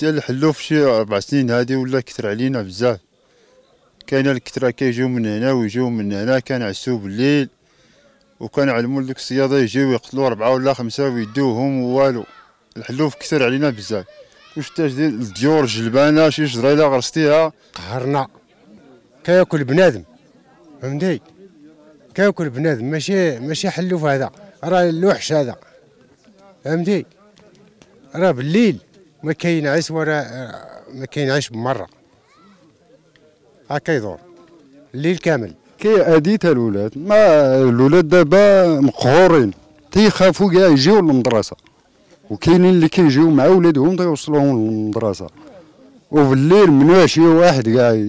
ديال الحلوف شي اربع سنين هادي ولا كثر علينا بزاف كاين الكثره كيجيو من هنا ويجيو من هنا كنعسو بالليل وكنعلموا لديك الصياده يجيو يقتلوا اربعه ولا خمسه ويدوهم والو الحلوف كثر علينا بزاف واش التجديد الديور جلبانه شي شجره الا غرستيها قهرنا كياكل بنادم فهمتي كياكل بنادم ماشي ماشي حلوف هذا راه الوحش هذا فهمتي راه بالليل ما كينعس ولا ما عيش مره هكا يدور الليل كامل كي اديت الولاد ما الولاد دابا مقهورين تيخافوا كاع يجيو للمدرسه وكاينين اللي كيجيو مع ولادهم تيوصلوهم للمدرسه وفي الليل من شي واحد كاع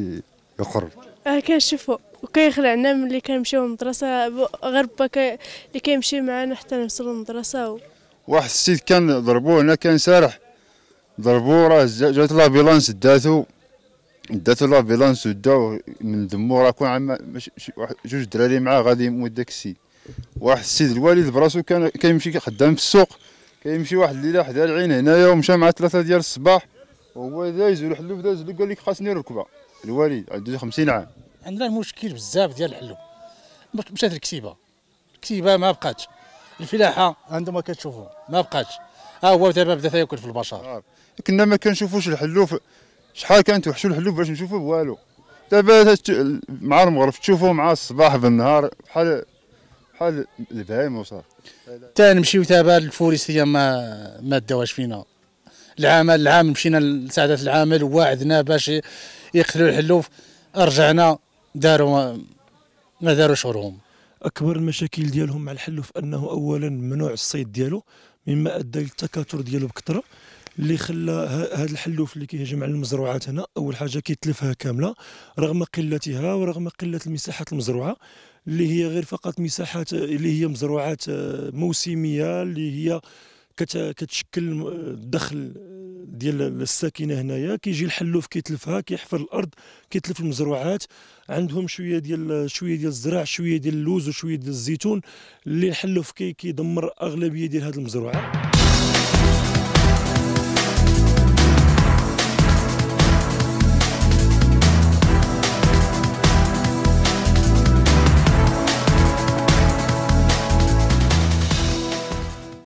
يخرج اه كنشوفو وكيخلعنا ملي كنمشيو للمدرسه غير با اللي كيمشي معانا حتى نوصلو للمدرسه و... واحد السيد كان ضربوه هنا كان سارح ضربوه راه جات لابيلانس داتو داتو لابيلانس وداو من دمو راه كون عام جوج دراري معاه غادي يموت داك السيد واحد السيد الوالد براسو كان كيمشي خدام في السوق كيمشي واحد الليله حدا العين هنايا ومشى مع ثلاثه ديال الصباح وهو دايز والحلوب داز قال لك خاصني نركبها الوالد عنده 50 عام عندنا المشكل بزاف ديال الحلوب مشات الكتيبه الكتيبه ما بقاتش الفلاحه عندهم ما كتشوفوا ما بقاتش ها هو دابا بدا تاكل في البشر آه. كنا ما كنشوفوش الحلوف شحال كانت وحشو الحلوف باش نشوفو والو دابا مع المغرب تشوفوه مع الصباح بالنهار بحال بحال البهايم وصافي حتى نمشيو دابا الفوريسيه ما ما داوهاش فينا العمل العام مشينا لسعادة العامل وواعدنا باش يقتلوا الحلوف رجعنا داروا ما داروش غرهم اكبر المشاكل ديالهم مع الحلو في انه اولا منوع الصيد ديالو مما ادى للتكاثر ديالو بكثره اللي خلى هذا الحلوف اللي كيهجم على المزروعات هنا اول حاجه كيتلفها كامله رغم قلتها ورغم قله المساحات المزروعه اللي هي غير فقط مساحات اللي هي مزروعات آه، موسميه اللي هي كتشكل آه، دخل ديال الساكنه هنايا كيجي الحلوف كيتلفها كيحفر الارض كيتلف المزروعات عندهم شويه ديال شويه ديال الزراع شويه ديال اللوز وشويه ديال الزيتون اللي الحلوف كيدمر كي اغلبيه ديال هذه المزروعات